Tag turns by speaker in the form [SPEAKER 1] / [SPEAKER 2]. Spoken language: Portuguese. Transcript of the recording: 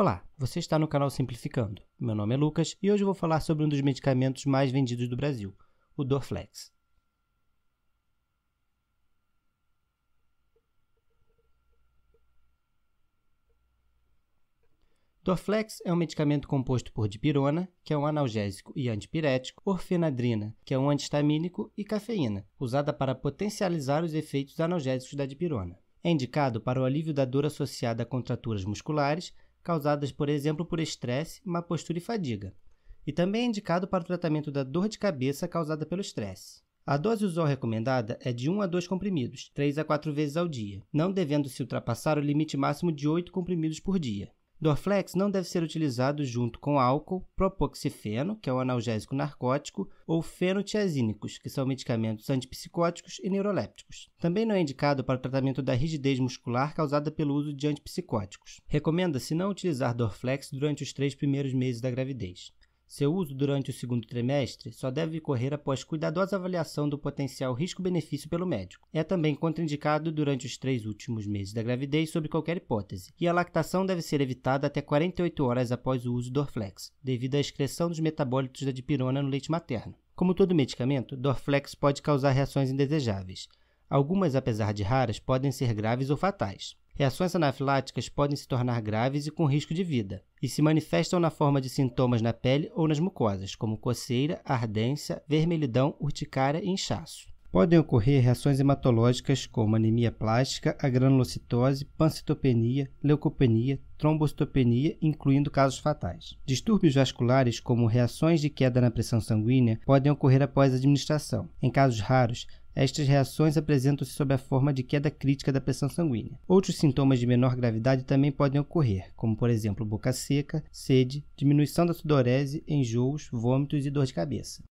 [SPEAKER 1] Olá, você está no canal Simplificando. Meu nome é Lucas e hoje vou falar sobre um dos medicamentos mais vendidos do Brasil, o Dorflex. Dorflex é um medicamento composto por dipirona, que é um analgésico e antipirético, orfenadrina, que é um antihistamínico, e cafeína, usada para potencializar os efeitos analgésicos da dipirona. É indicado para o alívio da dor associada a contraturas musculares, causadas, por exemplo, por estresse, má postura e fadiga, e também é indicado para o tratamento da dor de cabeça causada pelo estresse. A dose usual recomendada é de 1 a 2 comprimidos, 3 a 4 vezes ao dia, não devendo se ultrapassar o limite máximo de 8 comprimidos por dia. Dorflex não deve ser utilizado junto com álcool, propoxifeno, que é o analgésico narcótico, ou fenotiazínicos, que são medicamentos antipsicóticos e neurolépticos. Também não é indicado para o tratamento da rigidez muscular causada pelo uso de antipsicóticos. Recomenda-se não utilizar Dorflex durante os três primeiros meses da gravidez. Seu uso durante o segundo trimestre só deve ocorrer após cuidadosa avaliação do potencial risco-benefício pelo médico. É também contraindicado durante os três últimos meses da gravidez, sob qualquer hipótese, e a lactação deve ser evitada até 48 horas após o uso do Dorflex, devido à excreção dos metabólitos da dipirona no leite materno. Como todo medicamento, Dorflex pode causar reações indesejáveis. Algumas, apesar de raras, podem ser graves ou fatais. Reações anafiláticas podem se tornar graves e com risco de vida, e se manifestam na forma de sintomas na pele ou nas mucosas, como coceira, ardência, vermelhidão, urticária e inchaço. Podem ocorrer reações hematológicas como anemia plástica, agranulocitose, pancitopenia, leucopenia, trombocitopenia, incluindo casos fatais. Distúrbios vasculares, como reações de queda na pressão sanguínea, podem ocorrer após a administração. Em casos raros, estas reações apresentam-se sob a forma de queda crítica da pressão sanguínea. Outros sintomas de menor gravidade também podem ocorrer, como por exemplo boca seca, sede, diminuição da sudorese, enjoos, vômitos e dor de cabeça.